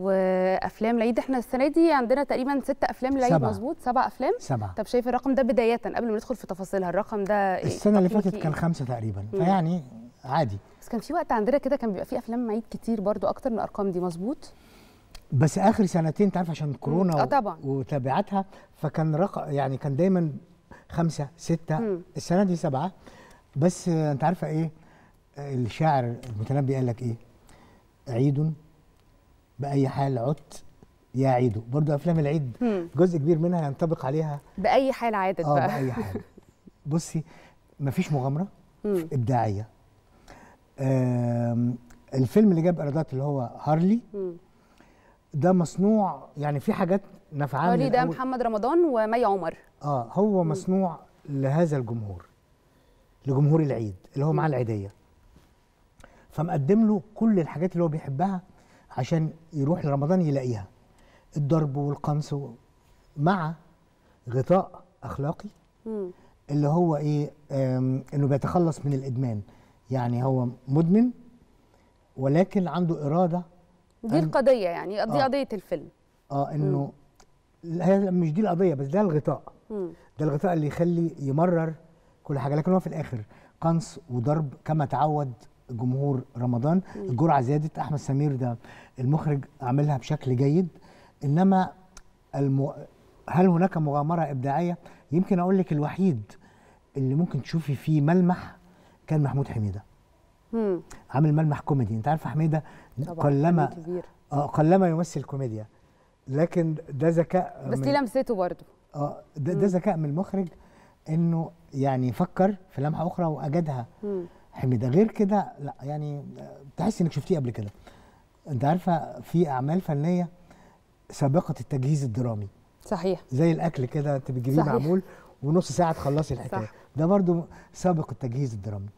وافلام العيد احنا السنه دي عندنا تقريبا ست افلام العيد سبعة. مظبوط سبع افلام سبعة. طب شايف الرقم ده بدايه قبل ما ندخل في تفاصيلها الرقم ده إيه؟ السنه اللي فاتت كان خمسه تقريبا مم. فيعني عادي بس كان في وقت عندنا كده كان بيبقى في افلام عيد كتير برضو اكتر من الارقام دي مظبوط بس اخر سنتين انت عشان كورونا آه طبعا. وتبعاتها فكان رقم يعني كان دايما خمسه سته مم. السنه دي سبعه بس انت عارفه ايه الشاعر المتنبي قال لك ايه عيد باي حال عدت يا عيده برضو افلام العيد جزء كبير منها ينطبق عليها باي حال عادت آه، بقى اه باي حال بصي مفيش مغامره ابداعيه الفيلم اللي جاب ايرادات اللي هو هارلي ده مصنوع يعني في حاجات نفعاني هارلي ده محمد رمضان ومي عمر اه هو مصنوع لهذا الجمهور لجمهور العيد اللي هو معاه العيديه فمقدم له كل الحاجات اللي هو بيحبها عشان يروح لرمضان يلاقيها الضرب والقنص مع غطاء اخلاقي اللي هو ايه انه بيتخلص من الادمان يعني هو مدمن ولكن عنده اراده دي القضيه يعني دي آه قضيه الفيلم اه انه هي مش دي القضيه بس ده الغطاء ده الغطاء اللي يخلي يمرر كل حاجه لكن هو في الاخر قنص وضرب كما تعود جمهور رمضان الجرعه زادت احمد سمير ده المخرج عملها بشكل جيد انما الم... هل هناك مغامره ابداعيه يمكن اقول لك الوحيد اللي ممكن تشوفي فيه ملمح كان محمود حميده مم. عامل ملمح كوميدي انت عارفه حميده قلما آه قلما يمثل كوميديا لكن ده ذكاء بس دي لمسته برضه اه ده, ده ذكاء من المخرج انه يعني فكر في لمحه اخرى واجدها مم. حميده غير كده لا يعني تحس انك شفتيه قبل كده انت عارفه في اعمال فنيه سابقه التجهيز الدرامي صحيح زي الاكل كده انت بتجيبيه معمول ونص ساعه تخلصي الحكايه ده برضو سابق التجهيز الدرامي